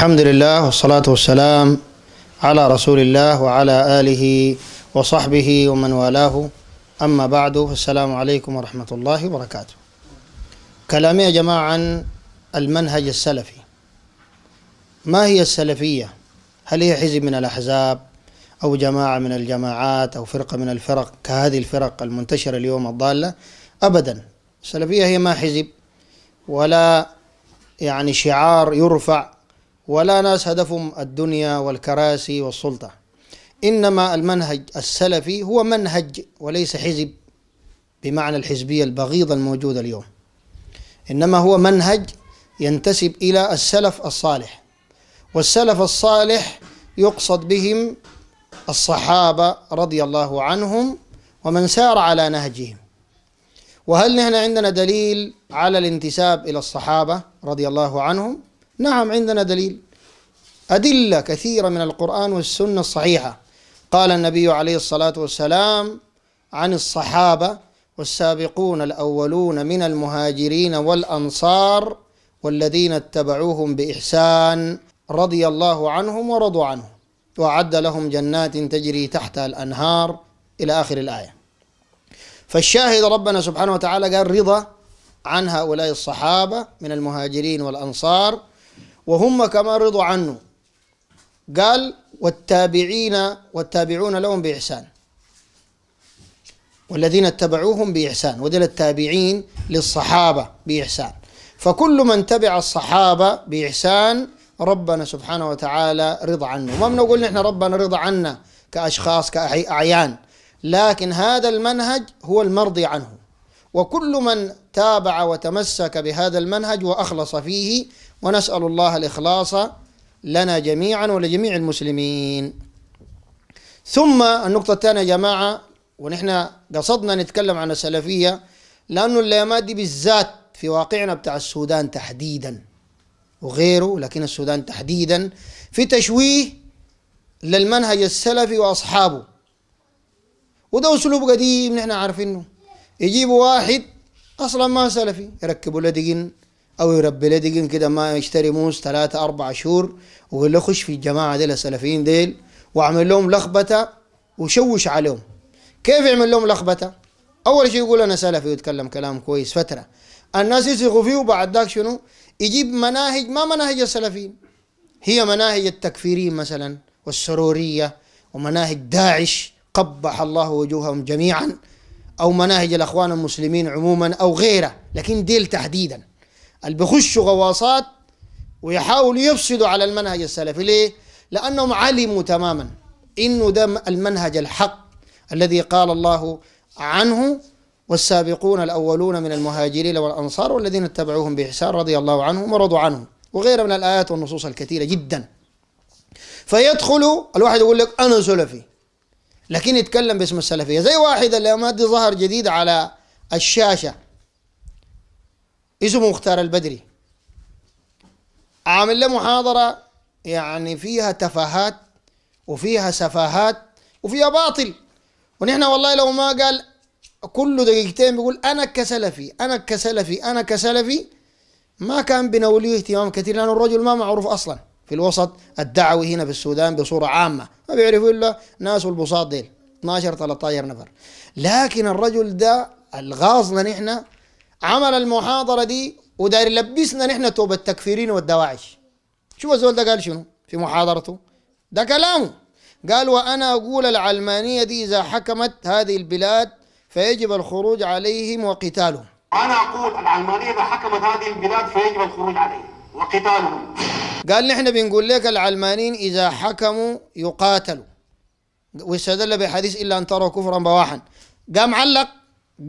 الحمد لله والصلاة والسلام على رسول الله وعلى آله وصحبه ومن والاه أما بعد فالسلام عليكم ورحمة الله وبركاته كلامي يا جماعة عن المنهج السلفي ما هي السلفية؟ هل هي حزب من الأحزاب أو جماعة من الجماعات أو فرقة من الفرق كهذه الفرق المنتشرة اليوم الضالة أبدا السلفية هي ما حزب ولا يعني شعار يرفع ولا ناس هدفهم الدنيا والكراسي والسلطة إنما المنهج السلفي هو منهج وليس حزب بمعنى الحزبية البغيضة الموجودة اليوم إنما هو منهج ينتسب إلى السلف الصالح والسلف الصالح يقصد بهم الصحابة رضي الله عنهم ومن سار على نهجهم وهل نحن عندنا دليل على الانتساب إلى الصحابة رضي الله عنهم نعم عندنا دليل أدلة كثيرة من القرآن والسنة الصحيحة قال النبي عليه الصلاة والسلام عن الصحابة والسابقون الأولون من المهاجرين والأنصار والذين اتبعوهم بإحسان رضي الله عنهم ورضوا عنه وأعد لهم جنات تجري تحتها الأنهار إلى آخر الآية فالشاهد ربنا سبحانه وتعالى قال رضا عن هؤلاء الصحابة من المهاجرين والأنصار وهم كما رضوا عنه قال والتابعين والتابعون لهم بإحسان والذين اتبعوهم بإحسان ودل التابعين للصحابة بإحسان فكل من تبع الصحابة بإحسان ربنا سبحانه وتعالى رضى عنه ما بنقول نحن ربنا رضى عنا كأشخاص كأعيان لكن هذا المنهج هو المرضي عنه وكل من تابع وتمسك بهذا المنهج وأخلص فيه ونسأل الله الإخلاص لنا جميعا ولجميع المسلمين ثم النقطة الثانية يا جماعة ونحن قصدنا نتكلم عن السلفية لأنه الليمات دي بالذات في واقعنا بتاع السودان تحديدا وغيره لكن السودان تحديدا في تشويه للمنهج السلفي وأصحابه وده أسلوب قديم نحن عارفينه يجيبوا واحد أصلا ما سلفي يركبوا لدقين او يربي له دقن كده ما يشتري موس ثلاثة أربعة شهور ويقول له خش في الجماعة ديل السلفيين ديل واعمل لهم لخبطة وشوش عليهم كيف يعمل لهم لخبطة؟ أول شيء يقول أنا سلفي ويتكلم كلام كويس فترة الناس يثقوا فيه وبعد ذاك شنو؟ يجيب مناهج ما مناهج السلفيين هي مناهج التكفيرين مثلا والسرورية ومناهج داعش قبح الله وجوههم جميعا أو مناهج الأخوان المسلمين عموما أو غيره لكن ديل تحديدا اللي بيخشوا غواصات ويحاولوا يفسدوا على المنهج السلفي ليه؟ لأنهم علموا تماما إنه ده المنهج الحق الذي قال الله عنه والسابقون الأولون من المهاجرين والأنصار والذين اتبعوهم بإحسان رضي الله عنهم ورضوا عنهم وغيرها من الآيات والنصوص الكثيرة جدا فيدخل الواحد يقول لك أنا سلفي لكن يتكلم باسم السلفية زي واحد اللي ما دي ظهر جديد على الشاشة اسمه مختار البدري عامل له محاضرة يعني فيها تفاهات وفيها سفاهات وفيها باطل ونحن والله لو ما قال كل دقيقتين بيقول أنا كسلفي أنا كسلفي أنا كسلفي ما كان بنوليه اهتمام كثير لأن الرجل ما معروف أصلا في الوسط الدعوي هنا في السودان بصورة عامة ما بيعرفوا إلا ناس والبساط ديل 12 13 نفر لكن الرجل ده الغاصنا نحن عمل المحاضرة دي وداير لبسنا نحن توبة التكفيرين والدواعش شوف الزول ده قال شنو في محاضرته ده كلامه قال وأنا أقول العلمانية دي إذا حكمت هذه البلاد فيجب الخروج عليهم وقتالهم أنا أقول العلمانية إذا حكمت هذه البلاد فيجب الخروج عليهم وقتالهم قال نحن بنقول لك العلمانيين إذا حكموا يقاتلوا واستدل بحديث إلا أن تروا كفرا بواحا قام علق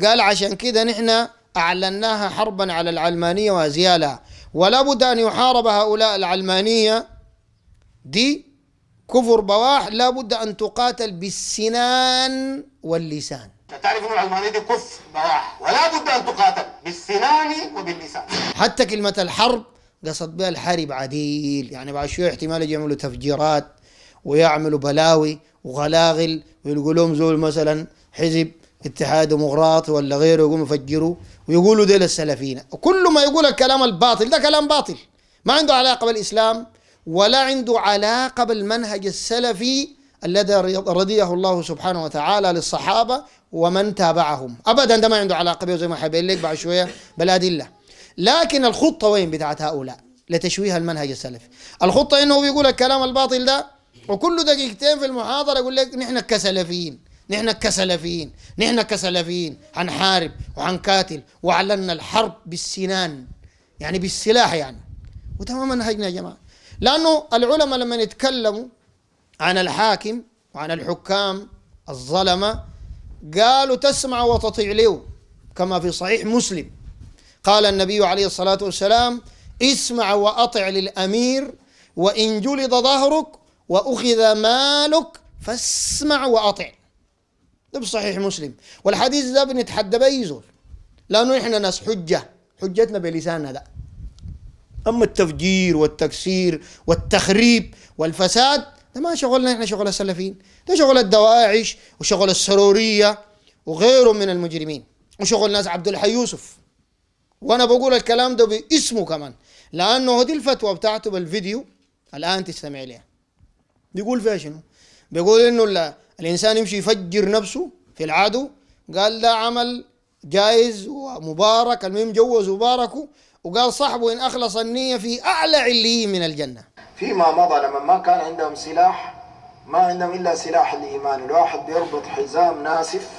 قال عشان كده نحن أعلناها حربا على العلمانية وأزيالها ولا بد أن يحارب هؤلاء العلمانية دي كفر بواح لا بد أن تقاتل بالسنان واللسان تعرفون العلمانية دي كفر بواح ولا بد أن تقاتل بالسنان وباللسان حتى كلمة الحرب قصد بها الحرب عديل يعني بعد شوية احتمال يعملوا تفجيرات ويعملوا بلاوي وغلاغل ويلقوا لهم زول مثلا حزب اتحاد ديمقراطي ولا غيره يقوموا يفجروا ويقولوا ديل السلفيين وكل ما يقول الكلام الباطل ده كلام باطل ما عنده علاقة بالإسلام ولا عنده علاقة بالمنهج السلفي الذي رضيه الله سبحانه وتعالى للصحابة ومن تابعهم أبدا ده ما عنده علاقة به زي ما حبيت لك بعد شوية بالأدلة لكن الخطة وين بتاعت هؤلاء لتشويه المنهج السلفي الخطة إنه بيقول الكلام الباطل ده وكل دقيقتين في المحاضرة يقول لك نحن كسلفيين نحن كسلفيين نحن كسلفيين حنحارب وحنقاتل وأعلنا الحرب بالسنان يعني بالسلاح يعني وتماما نهجنا منهجنا يا جماعة لأنه العلماء لما يتكلموا عن الحاكم وعن الحكام الظلمة قالوا تسمع وتطيع له كما في صحيح مسلم قال النبي عليه الصلاة والسلام اسمع وأطع للأمير وإن جلد ظهرك وأخذ مالك فاسمع وأطع ده بصحيح مسلم والحديث ده بنتحدى بيزول لانه احنا ناس حجه حجتنا بلساننا ده اما التفجير والتكسير والتخريب والفساد ده ما شغلنا احنا شغل السلفيين ده شغل الدواعش وشغل السروريه وغيره من المجرمين وشغل ناس عبد الحي يوسف وانا بقول الكلام ده باسمه كمان لانه دي الفتوى بتاعته بالفيديو الان تستمع ليها بيقول فيها شنو؟ بيقول انه الإنسان يمشي يفجر نفسه في العدو قال ده عمل جائز ومبارك المهم جوز وباركوا وقال صاحبه إن أخلص النية في أعلى عليين من الجنة فيما مضى لما ما كان عندهم سلاح ما عندهم إلا سلاح الإيمان الواحد بيربط حزام ناسف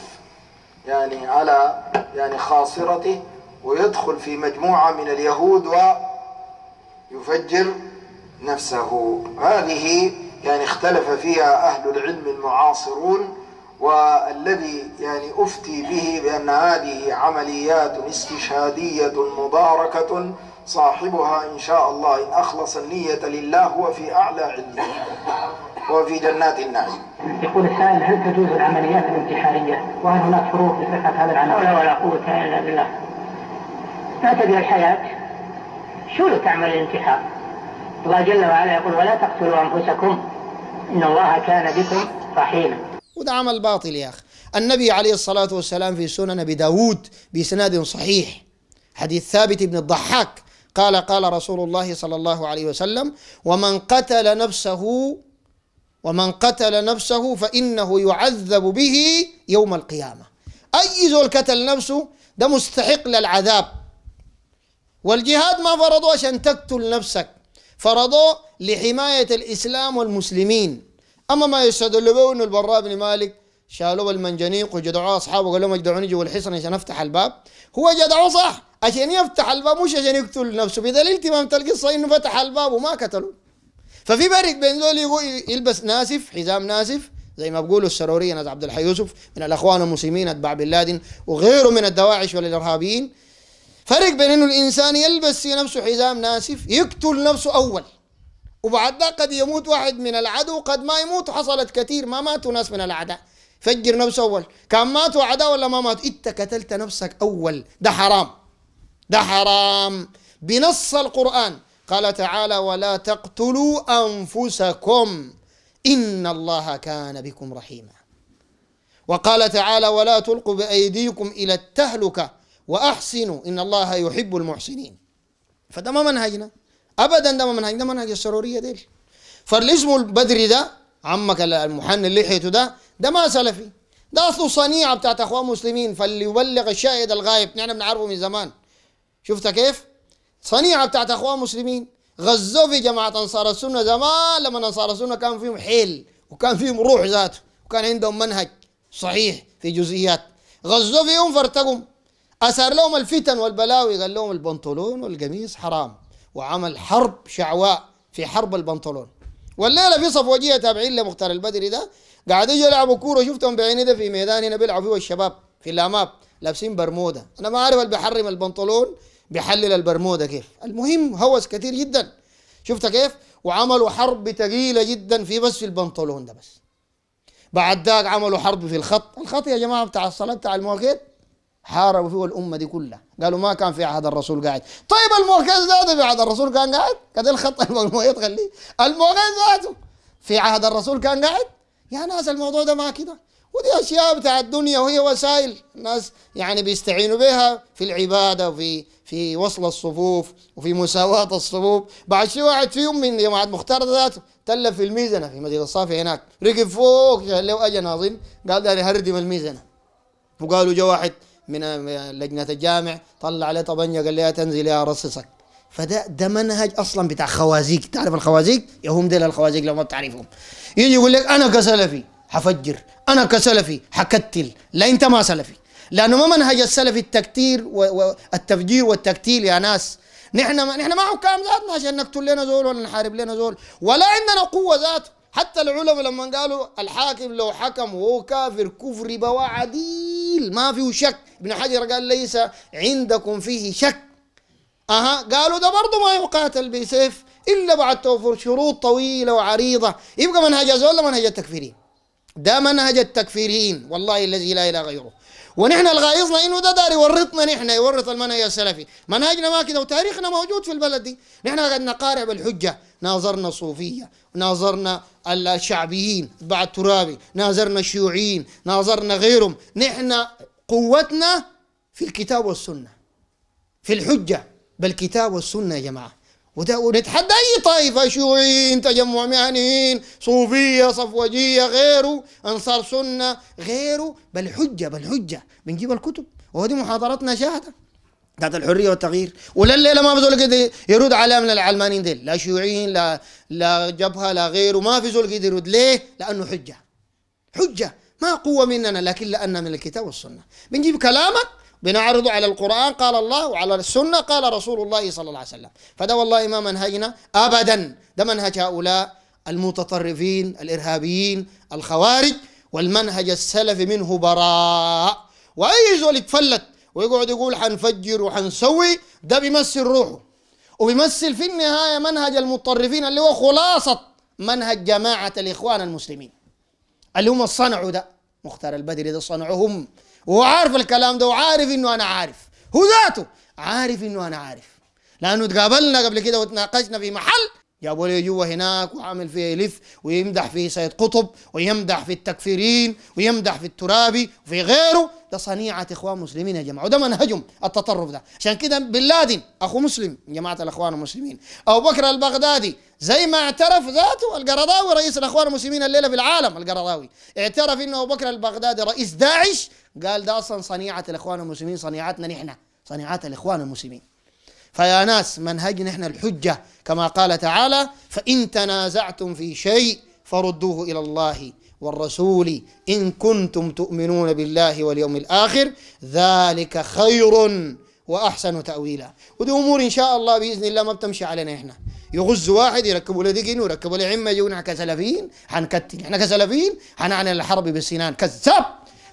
يعني على يعني خاصرته ويدخل في مجموعة من اليهود ويفجر نفسه هذه يعني اختلف فيها أهل العلم المعاصرون والذي يعني أفتي به بأن هذه عمليات استشهادية مباركة صاحبها إن شاء الله إن أخلص النية لله هو في أعلى علمه وفي جنات النعيم يقول السائل هل تجوز العمليات الانتحارية وهل هناك شروط لصحة هذا العمل؟ لا ولا قوة إلا بالله ما تبي الحياة شو تعمل الانتحار الله جل وعلا يقول ولا تقتلوا أنفسكم إن الله كان بكم رحيما وده عمل باطل يا أخي النبي عليه الصلاة والسلام في سنن أبي داود بسناد صحيح حديث ثابت بن الضحاك قال قال رسول الله صلى الله عليه وسلم ومن قتل نفسه ومن قتل نفسه فإنه يعذب به يوم القيامة أي زول قتل نفسه ده مستحق للعذاب والجهاد ما فرضوه عشان تقتل نفسك فرضوه لحماية الإسلام والمسلمين أما ما يشهد به أنه البراء بن مالك شالوا المنجنيق وجدعوا أصحابه وقال لهم اجدعوني جوا الحصن عشان أفتح الباب هو جدعوا صح عشان يفتح الباب مش عشان يقتل نفسه بدليل تمام القصة إنه فتح الباب وما قتلوا ففي فرق بين ذول يلبس ناسف حزام ناسف زي ما بقولوا السرورية ناس عبد الحي يوسف من الأخوان المسلمين أتباع بن لادن وغيره من الدواعش والإرهابيين فرق بين إنه الإنسان يلبس في نفسه حزام ناسف يقتل نفسه أول وبعد ده قد يموت واحد من العدو قد ما يموت حصلت كثير ما ماتوا ناس من الأعداء فجر نفسه أول كان ماتوا أعداء ولا ما ماتوا أنت قتلت نفسك أول ده حرام ده حرام بنص القرآن قال تعالى ولا تقتلوا أنفسكم إن الله كان بكم رحيما وقال تعالى ولا تلقوا بأيديكم إلى التهلكة وأحسنوا إن الله يحب المحسنين فده ما منهجنا ابدا ده ما منهج ده منهج السروريه ديل فالاسم البدري ده عمك المحن اللي لحيته ده ده ما سلفي ده اصله صنيعه بتاعت اخوان مسلمين فاللي يبلغ الشاهد الغايب نحن بنعرفه من زمان شفت كيف؟ صنيعه بتاعت اخوان مسلمين غزوا في جماعه انصار السنه زمان لما انصار السنه كان فيهم حيل وكان فيهم روح ذاته وكان عندهم منهج صحيح في جزئيات غزوا فيهم فارتقوا اثار لهم الفتن والبلاوي قال لهم البنطلون والقميص حرام وعمل حرب شعواء في حرب البنطلون والليله في صفوجيه تابعين لمختار البدري ده قاعد يجوا يلعبوا كوره شفتهم بعيني ده في ميدان هنا بيلعبوا فيه الشباب في الاماب لابسين برموده انا ما اعرف اللي بيحرم البنطلون بيحلل البرموده كيف المهم هوس كثير جدا شفت كيف وعملوا حرب ثقيله جدا في بس في البنطلون ده بس بعد ذاك عملوا حرب في الخط الخط يا جماعه بتاع الصلاه بتاع المواقيت حاربوا فيه الامه دي كلها قالوا ما كان في عهد الرسول قاعد طيب المركز ذاته في عهد الرسول كان قاعد قد الخط الميت خليه المركز ذاته في عهد الرسول كان قاعد يا ناس الموضوع ده ما كده ودي اشياء بتاع الدنيا وهي وسائل الناس يعني بيستعينوا بها في العباده وفي في وصل الصفوف وفي مساواه الصفوف بعد شيء واحد في يوم من جماعه مختار ذاته تلف في الميزنه في مدينه الصافي هناك ركب فوق له اجى ناظم قال ده يهردم الميزنه وقالوا جا واحد من لجنه الجامع طلع عليه طبنجه قال لي تنزل يا رصصك فده ده منهج اصلا بتاع خوازيق تعرف الخوازيق يا هم ديل الخوازيق لو ما بتعرفهم يجي يقول لك انا كسلفي حفجر انا كسلفي حكتل لا انت ما سلفي لانه ما منهج السلفي التكتير والتفجير والتكتيل يا ناس نحن ما نحن ما حكام ذاتنا عشان نقتل لنا زول ولا نحارب لنا زول ولا عندنا قوه ذات حتى العلماء لما قالوا الحاكم لو حكم وهو كافر كفر بواعدين قليل ما فيه شك ابن حجر قال ليس عندكم فيه شك أها قالوا ده برضه ما يقاتل بسيف إلا بعد توفر شروط طويلة وعريضة يبقى منهج ولا منهج التكفيرين ده منهج التكفيرين والله الذي لا إله غيره ونحن الغايزنا انه ده داري يورطنا نحن يورط المنهج السلفي منهجنا ما كده وتاريخنا موجود في البلد دي نحن قد نقارع بالحجه ناظرنا الصوفيه ناظرنا الشعبيين بعد الترابي ناظرنا الشيوعيين ناظرنا غيرهم نحن قوتنا في الكتاب والسنه في الحجه بالكتاب والسنه يا جماعه ونتحدى اي طائفه شيوعيين تجمع مهنيين صوفيه صفوجيه غيره انصار سنه غيره بل حجه بل حجه بنجيب الكتب وهذه محاضرتنا شاهده بتاعت الحريه والتغيير ولليله ما في زول يرد على من العلمانيين ديل لا شيوعيين لا لا جبهه لا غيره ما في زول قد يرد ليه؟ لانه حجه حجه ما قوه مننا لكن لان من الكتاب والسنه بنجيب كلامك بنعرض على القرآن قال الله وعلى السنة قال رسول الله صلى الله عليه وسلم فده والله ما منهجنا أبدا ده منهج هؤلاء المتطرفين الإرهابيين الخوارج والمنهج السلفي منه براء وأي زول يتفلت ويقعد يقول حنفجر وحنسوي ده بيمثل روحه وبيمثل في النهاية منهج المتطرفين اللي هو خلاصة منهج جماعة الإخوان المسلمين اللي هم صنعوا ده مختار البدري ده صنعهم وعارف الكلام ده وعارف انه انا عارف هو ذاته عارف انه انا عارف لانه تقابلنا قبل كده وتناقشنا في محل جابوا له جوا هناك وعامل فيه يلف ويمدح في سيد قطب ويمدح في التكفيرين ويمدح في الترابي وفي غيره ده صنيعة إخوان مسلمين يا جماعة وده منهجهم التطرف ده عشان كده بن لادن أخو مسلم جماعة الإخوان المسلمين أبو بكر البغدادي زي ما اعترف ذاته القرضاوي رئيس الإخوان المسلمين الليلة في العالم القرضاوي اعترف إنه أبو بكر البغدادي رئيس داعش قال ده أصلا صنيعة الإخوان المسلمين صنيعتنا نحن صنيعات الإخوان المسلمين فيا ناس منهجنا احنا الحجة كما قال تعالى فإن تنازعتم في شيء فردوه إلى الله والرسول إن كنتم تؤمنون بالله واليوم الآخر ذلك خير وأحسن تأويلا ودي أمور إن شاء الله بإذن الله ما بتمشي علينا إحنا يغز واحد يركبوا له دقن ويركبوا له عمة يجونا كسلفيين حنكتل إحنا كسلفيين حنعلن الحرب بالسنان كذاب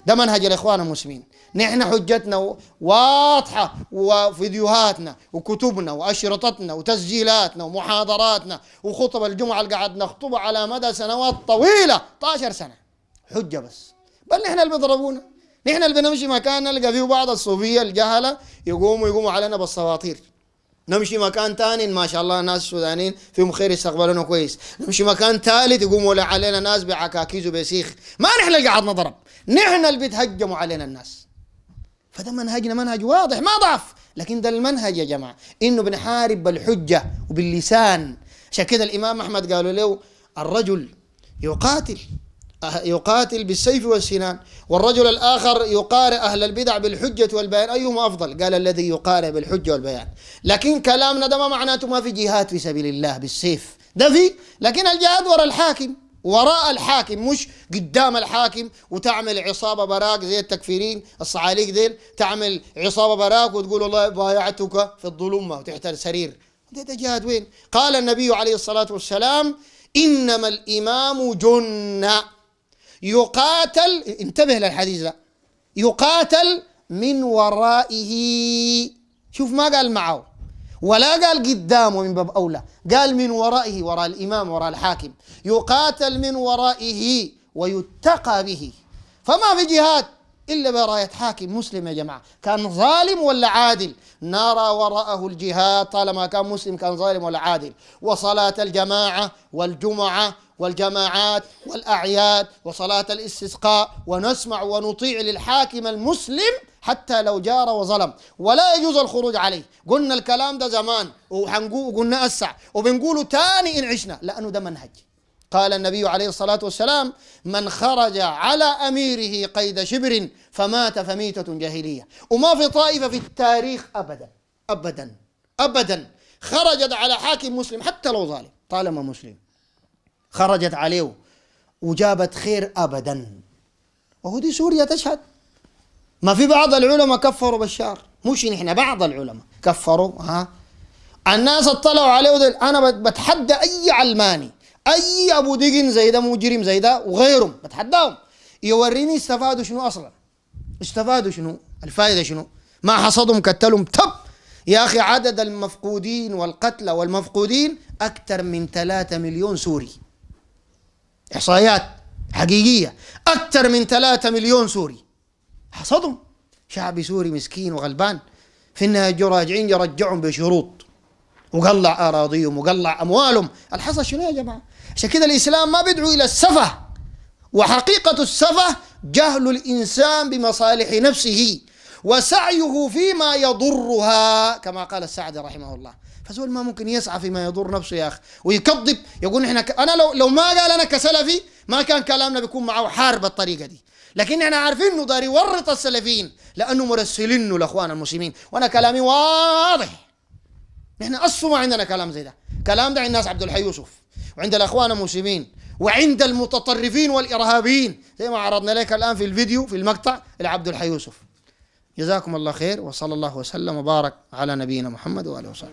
ده منهج الإخوان المسلمين نحن حجتنا واضحة وفيديوهاتنا وكتبنا وأشرطتنا وتسجيلاتنا ومحاضراتنا وخطب الجمعة اللي قاعد نخطبها على مدى سنوات طويلة 12 سنة حجة بس بل نحن اللي بيضربونا نحن اللي بنمشي مكان نلقى فيه بعض الصوفية الجهلة يقوموا يقوموا علينا بالصواطير نمشي مكان ثاني ما شاء الله ناس سودانيين فيهم خير يستقبلونا كويس نمشي مكان ثالث يقوموا علينا ناس بعكاكيز وبسيخ ما نحن اللي قعدنا نضرب نحن اللي بيتهجموا علينا الناس فده منهجنا منهج واضح ما ضعف لكن ده المنهج يا جماعة إنه بنحارب بالحجة وباللسان عشان كده الإمام أحمد قالوا له الرجل يقاتل أه، يقاتل بالسيف والسنان والرجل الآخر يقارئ أهل البدع بالحجة والبيان أيهما أفضل قال الذي يقارئ بالحجة والبيان لكن كلامنا ده ما معناته ما في جهاد في سبيل الله بالسيف ده في لكن الجهاد وراء الحاكم وراء الحاكم مش قدام الحاكم وتعمل عصابه براك زي التكفيرين الصعاليق ديل تعمل عصابه براك وتقول والله بايعتك في الظلمه وتحت السرير ده جهاد وين؟ قال النبي عليه الصلاه والسلام انما الامام جنه يقاتل انتبه للحديث ده يقاتل من ورائه شوف ما قال معه ولا قال قدامه من باب أولى قال من ورائه وراء الإمام وراء الحاكم يقاتل من ورائه ويتقى به فما في جهاد إلا براية حاكم مسلم يا جماعة كان ظالم ولا عادل نرى وراءه الجهاد طالما كان مسلم كان ظالم ولا عادل وصلاة الجماعة والجمعة والجماعات والأعياد وصلاة الاستسقاء ونسمع ونطيع للحاكم المسلم حتى لو جار وظلم ولا يجوز الخروج عليه قلنا الكلام ده زمان وحنقول قلنا أسع وبنقوله تاني إن عشنا لأنه ده منهج قال النبي عليه الصلاة والسلام من خرج على أميره قيد شبر فمات فميتة جاهلية وما في طائفة في التاريخ أبدا أبدا أبدا خرجت على حاكم مسلم حتى لو ظالم طالما مسلم خرجت عليه وجابت خير أبدا دي سوريا تشهد ما في بعض العلماء كفروا بشار مش نحن بعض العلماء كفروا ها الناس اطلعوا عليه انا بتحدى اي علماني اي ابو دقن زي ده مجرم زي ده وغيرهم بتحداهم يوريني استفادوا شنو اصلا استفادوا شنو الفائده شنو ما حصدهم قتلهم تب يا اخي عدد المفقودين والقتلى والمفقودين اكثر من 3 مليون سوري احصائيات حقيقيه اكثر من 3 مليون سوري حصدهم شعب سوري مسكين وغلبان في النهايه جو راجعين يرجعهم بشروط وقلع اراضيهم وقلع اموالهم الحصى شنو يا جماعه عشان كده الإسلام ما بيدعو إلى السفه وحقيقة السفه جهل الإنسان بمصالح نفسه وسعيه فيما يضرها كما قال السعدي رحمه الله فزول ما ممكن يسعى فيما يضر نفسه يا أخي ويكذب يقول إحنا ك... أنا لو لو ما قال أنا كسلفي ما كان كلامنا بيكون معه حار بالطريقة دي لكن احنا عارفين انه داري يورط السلفيين لانه مرسلينه لاخوان المسلمين وانا كلامي واضح نحن اصلا ما عندنا كلام زي ده كلام ده عند الناس عبد الحي يوسف وعند الأخوان المسلمين وعند المتطرفين والإرهابيين زي ما عرضنا لك الآن في الفيديو في المقطع العبد الحي يوسف جزاكم الله خير وصلى الله وسلم وبارك على نبينا محمد وآله وصحبه